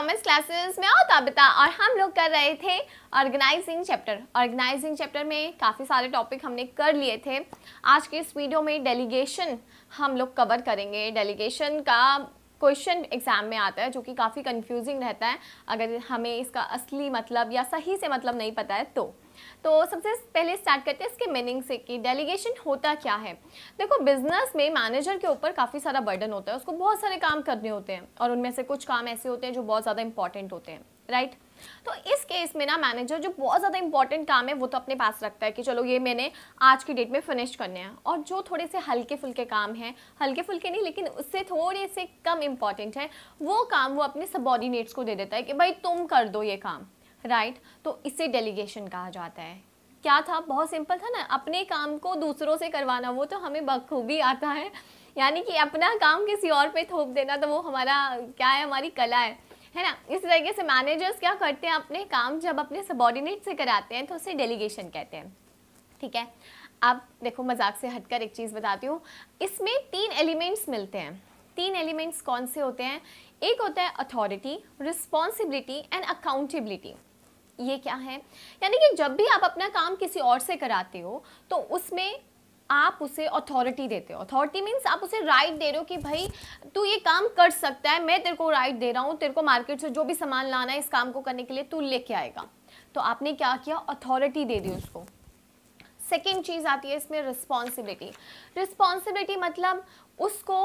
Commerce classes में और ताबिता और हम लोग कर रहे थे ऑर्गेनाइजिंग चैप्टर ऑर्गेनाइजिंग चैप्टर में काफ़ी सारे टॉपिक हमने कर लिए थे आज के इस वीडियो में डेलीगेशन हम लोग कवर करेंगे डेलीगेशन का क्वेश्चन एग्ज़ाम में आता है जो कि काफ़ी कंफ्यूजिंग रहता है अगर हमें इसका असली मतलब या सही से मतलब नहीं पता है तो तो सबसे पहले स्टार्ट करते हैं इसके मीनिंग से कि डेलीगेशन होता क्या है देखो बिजनेस में मैनेजर के ऊपर काफ़ी सारा बर्डन होता है उसको बहुत सारे काम करने होते हैं और उनमें से कुछ काम ऐसे होते हैं जो बहुत ज़्यादा इंपॉर्टेंट होते हैं राइट तो इस केस में ना मैनेजर जो बहुत ज़्यादा इंपॉर्टेंट काम है वो तो अपने पास रखता है कि चलो ये मैंने आज की डेट में फिनिश करने हैं और जो थोड़े से हल्के फुल्के काम हैं हल्के फुल्के नहीं लेकिन उससे थोड़े से कम इंपॉर्टेंट है वो काम वो अपने सबॉर्डिनेट्स को दे देता है कि भाई तुम कर दो ये काम राइट right? तो इसे डेलीगेशन कहा जाता है क्या था बहुत सिंपल था ना अपने काम को दूसरों से करवाना वो तो हमें बखूबी आता है यानी कि अपना काम किसी और पे थोप देना तो वो हमारा क्या है हमारी कला है है ना इस तरीके से मैनेजर्स क्या करते हैं अपने काम जब अपने सबॉर्डिनेट से कराते हैं तो उसे डेलीगेशन कहते हैं ठीक है अब देखो मजाक से हटकर एक चीज़ बताती हूँ इसमें तीन एलिमेंट्स मिलते हैं तीन एलिमेंट्स कौन से होते हैं एक होता है अथॉरिटी रिस्पॉन्सिबिलिटी एंड अकाउंटेबिलिटी ये क्या है यानी कि जब भी आप अपना काम किसी और से कराते हो तो उसमें आप उसे अथॉरिटी देते हो अथॉरिटी मीन्स आप उसे राइट दे रहे हो कि भाई तू ये काम कर सकता है मैं तेरे को राइट दे रहा हूँ तेरे को मार्केट से जो भी सामान लाना है इस काम को करने के लिए तू लेके आएगा तो आपने क्या किया अथॉरिटी दे दी उसको सेकेंड चीज़ आती है इसमें रिस्पॉन्सिबिलिटी रिस्पॉन्सिबिलिटी मतलब उसको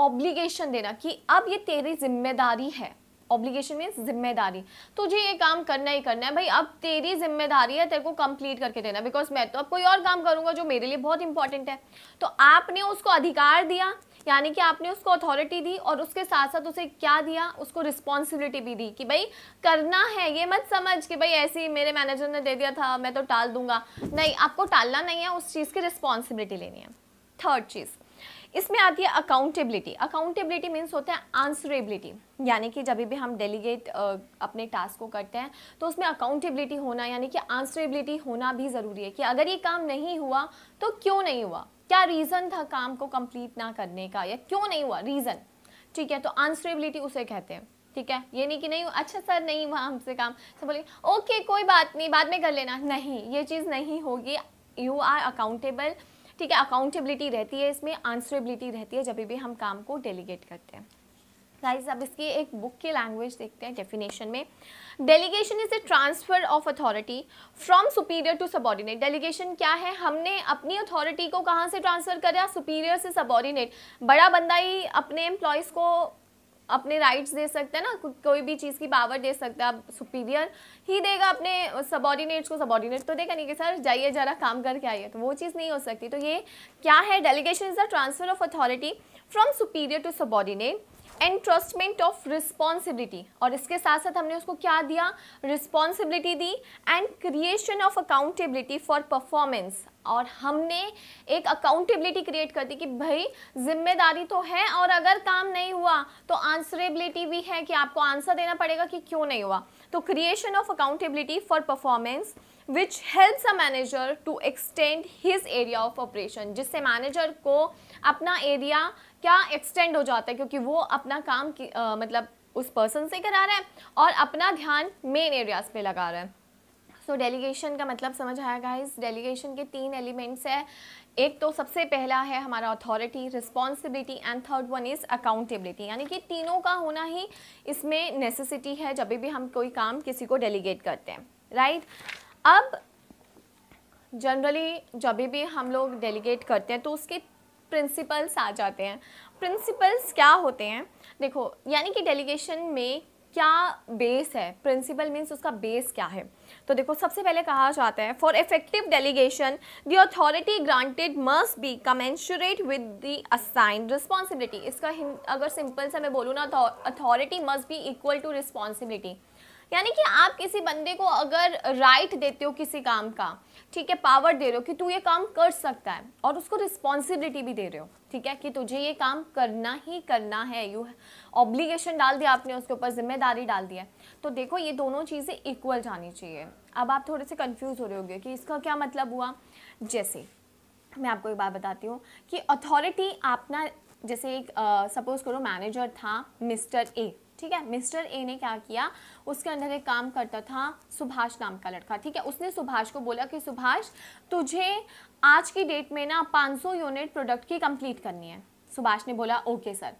ऑब्लिगेशन देना कि अब ये तेरी जिम्मेदारी है ऑब्लिगेशन मीन्स जिम्मेदारी तुझे तो ये काम करना ही करना है भाई अब तेरी जिम्मेदारी है तेरे को कंप्लीट करके देना बिकॉज मैं तो अब कोई और काम करूंगा जो मेरे लिए बहुत इंपॉर्टेंट है तो आपने उसको अधिकार दिया यानी कि आपने उसको अथॉरिटी दी और उसके साथ साथ उसे क्या दिया उसको रिस्पॉन्सिबिलिटी भी दी कि भाई करना है ये मत समझ कि भाई ऐसे ही मेरे मैनेजर ने दे दिया था मैं तो टाल दूंगा नहीं आपको टालना नहीं है उस चीज़ की रिस्पॉन्सिबिलिटी लेनी है थर्ड चीज़ इसमें आती है अकाउंटेबिलिटी अकाउंटेबिलिटी मीन्स होता है आंसरेबिलिटी यानी कि जब भी हम डेलीगेट अपने टास्क को करते हैं तो उसमें अकाउंटेबिलिटी होना यानी कि आंसरेबिलिटी होना भी ज़रूरी है कि अगर ये काम नहीं हुआ तो क्यों नहीं हुआ क्या रीज़न था काम को कंप्लीट ना करने का या क्यों नहीं हुआ रीज़न ठीक है तो आंसरेबिलिटी उसे कहते हैं ठीक है ये नहीं कि नहीं अच्छा सर नहीं हुआ हमसे काम सब तो बोले ओके कोई बात नहीं बाद में कर लेना नहीं ये चीज़ नहीं होगी यू आर अकाउंटेबल ठीक है अकाउंटेबिलिटी रहती है इसमें आंसरेबिलिटी रहती है जब भी हम काम को डेलीगेट करते हैं गाइज अब इसकी एक बुक की लैंग्वेज देखते हैं डेफिनेशन में delegation is a transfer of authority from superior to subordinate delegation क्या है हमने अपनी अथॉरिटी को कहाँ से ट्रांसफ़र करा सुपीरियर से सबॉर्डिनेट बड़ा बंदा ही अपने एम्प्लॉयज़ को अपने राइट्स दे सकते हैं ना कोई भी चीज़ की पावर दे सकता है सुपीरियर ही देगा अपने सबॉर्डिनेट्स को सबॉर्डिनेट तो देगा नहीं कि सर जाइए जरा काम करके आइए तो वो चीज़ नहीं हो सकती तो ये क्या है delegation is the transfer of authority from superior to subordinate entrustment of responsibility और इसके साथ साथ हमने उसको क्या दिया रिस्पॉन्सिबिलिटी दी and creation of accountability for performance और हमने एक अकाउंटेबिलिटी क्रिएट कर दी कि भाई जिम्मेदारी तो है और अगर काम नहीं हुआ तो आंसरेबिलिटी भी है कि आपको आंसर देना पड़ेगा कि क्यों नहीं हुआ तो creation of accountability for performance which helps a manager to extend his area of operation जिससे मैनेजर को अपना एरिया क्या एक्सटेंड हो जाता है क्योंकि वो अपना काम आ, मतलब उस पर्सन से करा रहा है और अपना ध्यान मेन एरियाज पे लगा रहा है सो so, डेलीगेशन का मतलब समझ आया गाइस डेलीगेशन के तीन एलिमेंट्स है एक तो सबसे पहला है हमारा authority responsibility and third one is accountability यानी कि तीनों का होना ही इसमें नेसेसिटी है जब भी हम कोई काम किसी को डेलीगेट करते हैं राइट right? अब जनरली जब भी हम लोग डेलीगेट करते हैं तो उसके प्रिंसिपल्स आ जाते हैं प्रिंसिपल्स क्या होते हैं देखो यानी कि डेलीगेशन में क्या बेस है प्रिंसिपल मीन्स उसका बेस क्या है तो देखो सबसे पहले कहा जाता है for effective delegation the authority granted must be commensurate with the assigned responsibility इसका अगर सिंपल से मैं बोलूँ ना authority must be equal to responsibility यानी कि आप किसी बंदे को अगर राइट देते हो किसी काम का ठीक है पावर दे रहे हो कि तू ये काम कर सकता है और उसको रिस्पॉन्सिबिलिटी भी दे रहे हो ठीक है कि तुझे ये काम करना ही करना है यू ऑब्लिगेशन डाल दिया आपने उसके ऊपर जिम्मेदारी डाल दिया तो देखो ये दोनों चीज़ें इक्वल जानी चाहिए अब आप थोड़े से कन्फ्यूज़ हो रहे होंगे कि इसका क्या मतलब हुआ जैसे मैं आपको एक बात बताती हूँ कि अथॉरिटी अपना जैसे एक सपोज़ करो मैनेजर था मिस्टर ए ठीक है मिस्टर ए ने क्या किया उसके अंदर एक काम करता था सुभाष नाम का लड़का ठीक है उसने सुभाष को बोला कि सुभाष तुझे आज की डेट में ना 500 यूनिट प्रोडक्ट की कंप्लीट करनी है सुभाष ने बोला ओके सर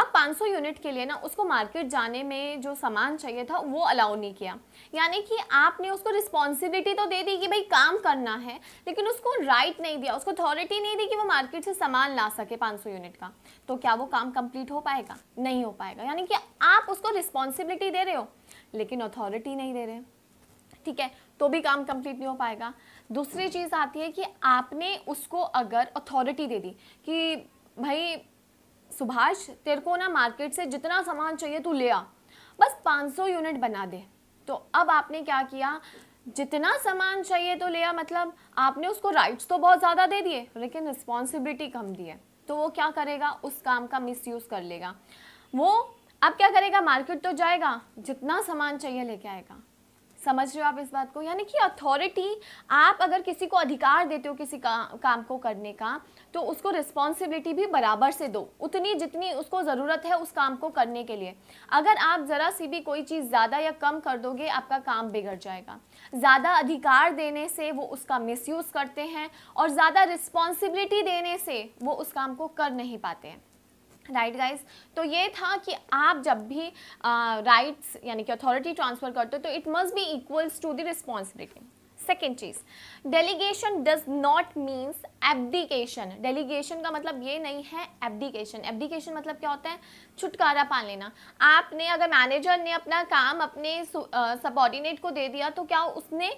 अब 500 यूनिट के लिए ना उसको मार्केट जाने में जो सामान चाहिए था वो अलाउ नहीं किया यानी कि आपने उसको रिस्पॉन्सिबिलिटी तो दे दी कि भाई काम करना है लेकिन उसको राइट नहीं दिया उसको अथॉरिटी नहीं दी कि वो मार्केट से सामान ला सके 500 यूनिट का तो क्या वो काम कंप्लीट हो पाएगा नहीं हो पाएगा यानी कि आप उसको रिस्पॉन्सिबिलिटी दे रहे हो लेकिन अथॉरिटी नहीं दे रहे ठीक है तो भी काम कंप्लीट नहीं हो पाएगा दूसरी चीज़ आती है कि आपने उसको अगर अथॉरिटी दे दी कि भाई सुभाष तेरे को ना मार्केट से जितना सामान चाहिए तू ले आ बस 500 यूनिट बना दे तो अब आपने क्या किया जितना सामान चाहिए तो लिया मतलब आपने उसको राइट्स तो बहुत ज़्यादा दे दिए लेकिन रिस्पॉन्सिबिलिटी कम दी है तो वो क्या करेगा उस काम का मिसयूज़ कर लेगा वो अब क्या करेगा मार्केट तो जाएगा जितना सामान चाहिए लेके आएगा समझ रहे हो आप इस बात को यानी कि अथॉरिटी आप अगर किसी को अधिकार देते हो किसी का, काम को करने का तो उसको रिस्पॉन्सिबिलिटी भी बराबर से दो उतनी जितनी उसको ज़रूरत है उस काम को करने के लिए अगर आप ज़रा सी भी कोई चीज़ ज़्यादा या कम कर दोगे आपका काम बिगड़ जाएगा ज़्यादा अधिकार देने से वो उसका मिसयूज़ करते हैं और ज़्यादा रिस्पॉन्सिबिलिटी देने से वो उस काम को कर नहीं पाते हैं राइट right गाइस तो ये था कि आप जब भी राइट्स यानी कि अथॉरिटी ट्रांसफ़र करते हो तो it must be equals to the responsibility second चीज़ delegation does not means abdication delegation का मतलब ये नहीं है एब्डिकेशन एब्डिकेशन मतलब क्या होता है छुटकारा पा लेना आपने अगर मैनेजर ने अपना काम अपने सबॉर्डिनेट को दे दिया तो क्या उसने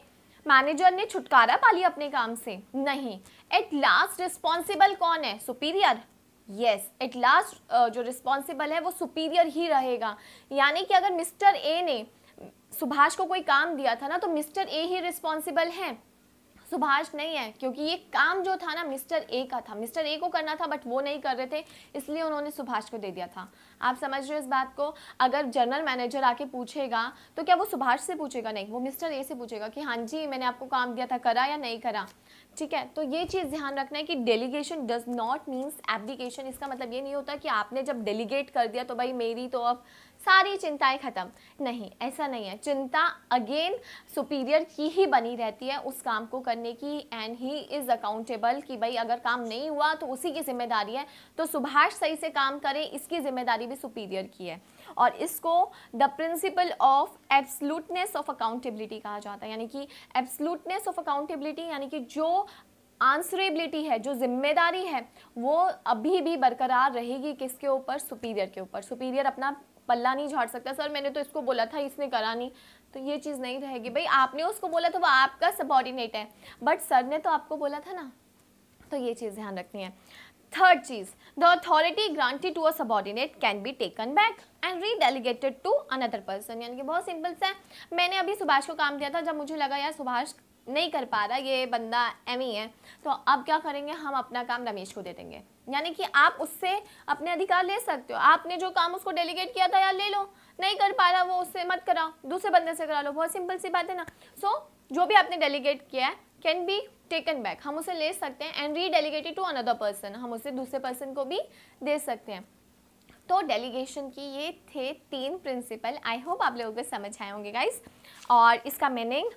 मैनेजर ने छुटकारा पा लिया अपने काम से नहीं एट लास्ट रिस्पॉन्सिबल कौन है सुपीरियर यस एट लास्ट जो रिस्पॉन्सिबल है वो सुपीरियर ही रहेगा यानी कि अगर मिस्टर ए ने सुभाष को कोई काम दिया था ना तो मिस्टर ए ही रिस्पॉन्सिबल हैं सुभाष नहीं है क्योंकि ये काम जो था ना मिस्टर ए का था मिस्टर ए को करना था बट वो नहीं कर रहे थे इसलिए उन्होंने सुभाष को दे दिया था आप समझ रहे हो इस बात को अगर जनरल मैनेजर आके पूछेगा तो क्या वो सुभाष से पूछेगा नहीं वो मिस्टर ए से पूछेगा कि हाँ जी मैंने आपको काम दिया था करा या नहीं करा ठीक है तो ये चीज़ ध्यान रखना है कि delegation does not means application इसका मतलब ये नहीं होता कि आपने जब डेलीगेट कर दिया तो भाई मेरी तो अब सारी चिंताएं ख़त्म नहीं ऐसा नहीं है चिंता अगेन सुपीरियर की ही बनी रहती है उस काम को करने की एंड ही इज़ अकाउंटेबल कि भाई अगर काम नहीं हुआ तो उसी की जिम्मेदारी है तो सुभाष सही से काम करें इसकी जिम्मेदारी भी सुपीरियर की है और इसको the principle of absoluteness of accountability कहा जाता है यानी कि एब्सलूटनेस ऑफ अकाउंटेबिलिटी यानी कि जो आंसरेबिलिटी है जो जिम्मेदारी है वो अभी भी बरकरार रहेगी किसके ऊपर सुपीरियर के ऊपर सुपीरियर अपना पल्ला नहीं झाड़ सकता सर मैंने तो इसको बोला था इसने करा नहीं तो ये चीज़ नहीं रहेगी भाई आपने उसको बोला तो वो आपका सबॉर्डिनेट है बट सर ने तो आपको बोला था ना तो ये चीज़ ध्यान रखनी है third cheese the authority granted to a subordinate can be taken back and redelegated to another person यानी कि बहुत सिंपल सा है मैंने अभी सुभाष को काम दिया था जब मुझे लगा यार सुभाष नहीं कर पा रहा ये बंदा एम ही है तो अब क्या करेंगे हम अपना काम रमेश को दे देंगे यानी कि आप उससे अपने अधिकार ले सकते हो आपने जो काम उसको डेलीगेट किया था यार ले लो नहीं कर पा रहा वो उससे मत कराओ दूसरे बंदे से करा लो बहुत सिंपल सी बात है ना सो so, जो भी आपने डेलीगेट किया है कैन बी टेकन बैक हम उसे ले सकते हैं and re delegated to another person हम उसे दूसरे पर्सन को भी दे सकते हैं तो डेलीगेशन की ये थे तीन प्रिंसिपल आई होप आप लोगों को समझ आए होंगे गाइज और इसका मीनिंग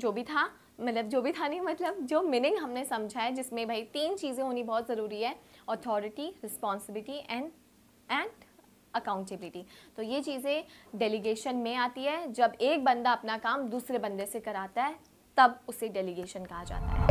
जो भी था मतलब जो भी था नहीं मतलब जो मीनिंग हमने समझा है जिसमें भाई तीन चीज़ें होनी बहुत ज़रूरी है authority responsibility and and accountability तो ये चीज़ें डेलीगेशन में आती है जब एक बंदा अपना काम दूसरे बंदे से कराता है तब उसे डेलीगेशन कहा जाता है